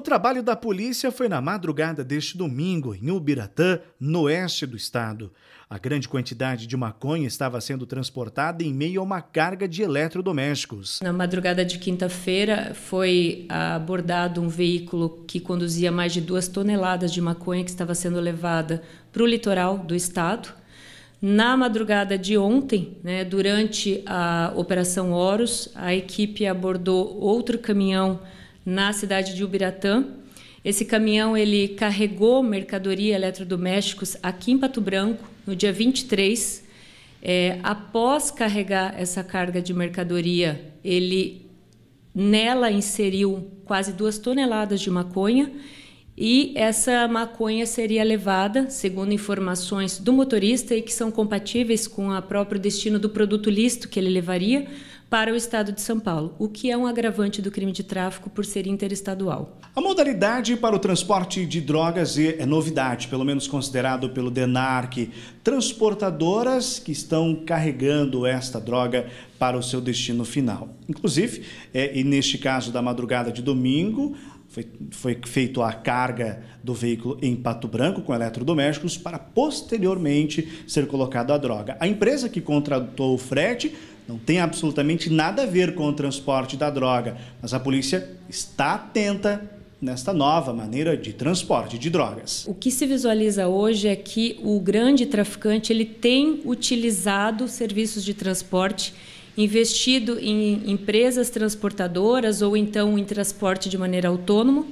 O trabalho da polícia foi na madrugada deste domingo, em Ubiratã, no oeste do estado. A grande quantidade de maconha estava sendo transportada em meio a uma carga de eletrodomésticos. Na madrugada de quinta-feira, foi abordado um veículo que conduzia mais de duas toneladas de maconha que estava sendo levada para o litoral do estado. Na madrugada de ontem, né, durante a Operação Horus, a equipe abordou outro caminhão na cidade de Ubiratã. Esse caminhão ele carregou mercadoria eletrodomésticos aqui em Pato Branco no dia 23. É, após carregar essa carga de mercadoria, ele nela inseriu quase duas toneladas de maconha e essa maconha seria levada, segundo informações do motorista e que são compatíveis com o próprio destino do produto listo que ele levaria, para o Estado de São Paulo, o que é um agravante do crime de tráfico por ser interestadual. A modalidade para o transporte de drogas é novidade, pelo menos considerado pelo DENARC. Transportadoras que estão carregando esta droga para o seu destino final. Inclusive, é, e neste caso da madrugada de domingo, foi, foi feito a carga do veículo em pato branco com eletrodomésticos para posteriormente ser colocado a droga. A empresa que contratou o frete não tem absolutamente nada a ver com o transporte da droga, mas a polícia está atenta nesta nova maneira de transporte de drogas. O que se visualiza hoje é que o grande traficante ele tem utilizado serviços de transporte investido em empresas transportadoras ou então em transporte de maneira autônoma,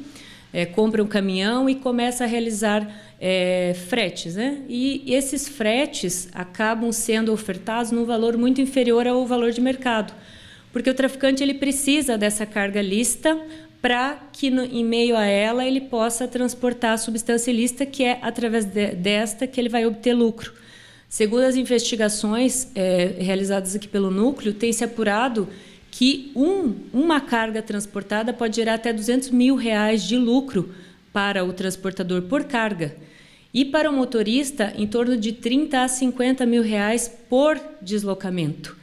é, compra um caminhão e começa a realizar é, fretes. Né? E esses fretes acabam sendo ofertados num valor muito inferior ao valor de mercado, porque o traficante ele precisa dessa carga lista para que, no, em meio a ela, ele possa transportar a substância lista que é através de, desta que ele vai obter lucro. Segundo as investigações é, realizadas aqui pelo núcleo, tem se apurado que um, uma carga transportada pode gerar até 200 mil reais de lucro para o transportador por carga e para o motorista em torno de 30 a 50 mil reais por deslocamento.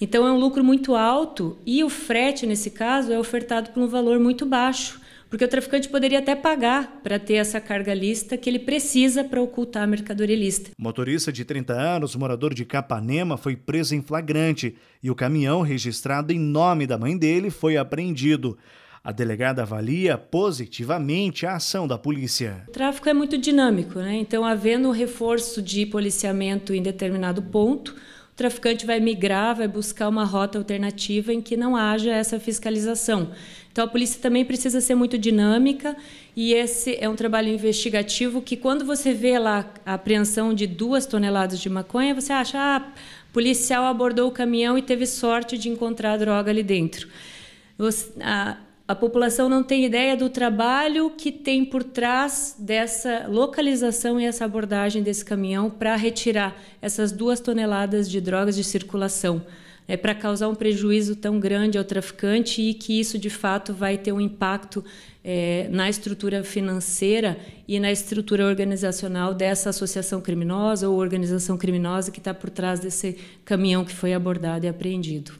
Então é um lucro muito alto e o frete nesse caso é ofertado por um valor muito baixo. Porque o traficante poderia até pagar para ter essa carga lista que ele precisa para ocultar a mercadoria lista. motorista de 30 anos, morador de Capanema, foi preso em flagrante e o caminhão registrado em nome da mãe dele foi apreendido. A delegada avalia positivamente a ação da polícia. O tráfico é muito dinâmico, né? Então, havendo um reforço de policiamento em determinado ponto, o traficante vai migrar, vai buscar uma rota alternativa em que não haja essa fiscalização. Então a polícia também precisa ser muito dinâmica e esse é um trabalho investigativo que quando você vê lá a apreensão de duas toneladas de maconha, você acha, ah, policial abordou o caminhão e teve sorte de encontrar a droga ali dentro. Você, a população não tem ideia do trabalho que tem por trás dessa localização e essa abordagem desse caminhão para retirar essas duas toneladas de drogas de circulação, é para causar um prejuízo tão grande ao traficante e que isso de fato vai ter um impacto é, na estrutura financeira e na estrutura organizacional dessa associação criminosa ou organização criminosa que está por trás desse caminhão que foi abordado e apreendido.